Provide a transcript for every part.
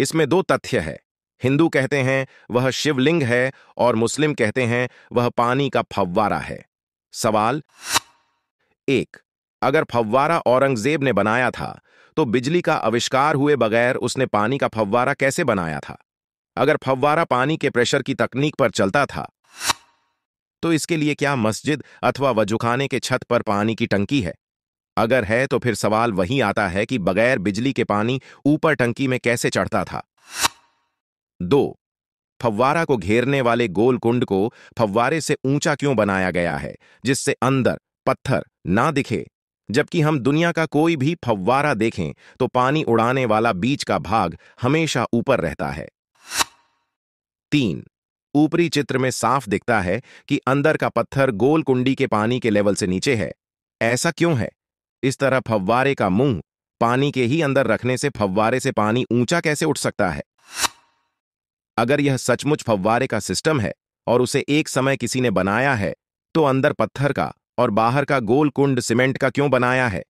इसमें दो तथ्य है हिंदू कहते हैं वह शिवलिंग है और मुस्लिम कहते हैं वह पानी का फव्वारा है सवाल एक अगर फव्वारा औरंगजेब ने बनाया था तो बिजली का आविष्कार हुए बगैर उसने पानी का फव्वारा कैसे बनाया था अगर फव्वारा पानी के प्रेशर की तकनीक पर चलता था तो इसके लिए क्या मस्जिद अथवा वजुखाने के छत पर पानी की टंकी है अगर है तो फिर सवाल वही आता है कि बगैर बिजली के पानी ऊपर टंकी में कैसे चढ़ता था दो फव्वारा को घेरने वाले गोल कुंड को फव्वारे से ऊंचा क्यों बनाया गया है जिससे अंदर पत्थर ना दिखे जबकि हम दुनिया का कोई भी फव्वारा देखें तो पानी उड़ाने वाला बीच का भाग हमेशा ऊपर रहता है तीन ऊपरी चित्र में साफ दिखता है कि अंदर का पत्थर गोल कुंडी के पानी के लेवल से नीचे है ऐसा क्यों है इस तरह फव्वारे का मुंह पानी के ही अंदर रखने से फव्वारे से पानी ऊंचा कैसे उठ सकता है अगर यह सचमुच फव्वारे का सिस्टम है और उसे एक समय किसी ने बनाया है तो अंदर पत्थर का और बाहर का गोल कुंड सीमेंट का क्यों बनाया है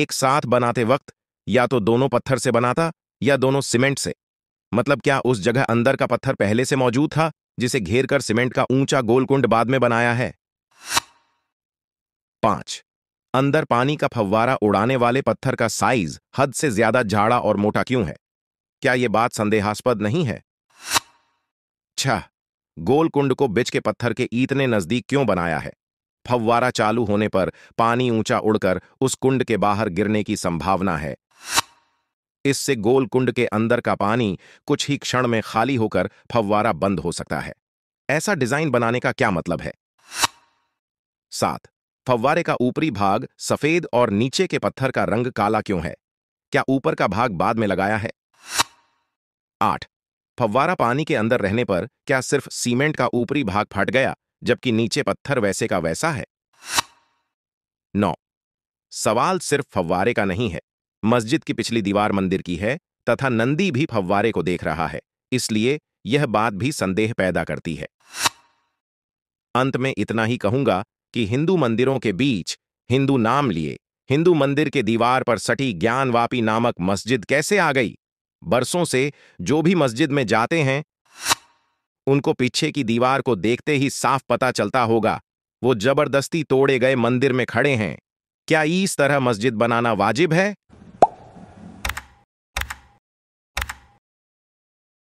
एक साथ बनाते वक्त या तो दोनों पत्थर से बनाता या दोनों सीमेंट से मतलब क्या उस जगह अंदर का पत्थर पहले से मौजूद था जिसे घेर कर सीमेंट का ऊंचा गोलकुंड बाद में बनाया है पांच अंदर पानी का फव्वारा उड़ाने वाले पत्थर का साइज हद से ज्यादा झाड़ा और मोटा क्यों है क्या यह बात संदेहास्पद नहीं है छह गोलकुंड को बिच के पत्थर के इतने नजदीक क्यों बनाया है फव्वारा चालू होने पर पानी ऊंचा उड़कर उस कुंड के बाहर गिरने की संभावना है इससे गोल कुंड के अंदर का पानी कुछ ही क्षण में खाली होकर फव्वारा बंद हो सकता है ऐसा डिजाइन बनाने का क्या मतलब है सात फव्वारे का ऊपरी भाग सफेद और नीचे के पत्थर का रंग काला क्यों है क्या ऊपर का भाग बाद में लगाया है आठ फव्वारा पानी के अंदर रहने पर क्या सिर्फ सीमेंट का ऊपरी भाग फट गया जबकि नीचे पत्थर वैसे का वैसा है नौ सवाल सिर्फ फव्वारे का नहीं है मस्जिद की पिछली दीवार मंदिर की है तथा नंदी भी फव्वारे को देख रहा है इसलिए यह बात भी संदेह पैदा करती है अंत में इतना ही कहूंगा कि हिंदू मंदिरों के बीच हिंदू नाम लिए हिंदू मंदिर के दीवार पर सटी ज्ञानवापी नामक मस्जिद कैसे आ गई बरसों से जो भी मस्जिद में जाते हैं उनको पीछे की दीवार को देखते ही साफ पता चलता होगा वो जबरदस्ती तोड़े गए मंदिर में खड़े हैं क्या इस तरह मस्जिद बनाना वाजिब है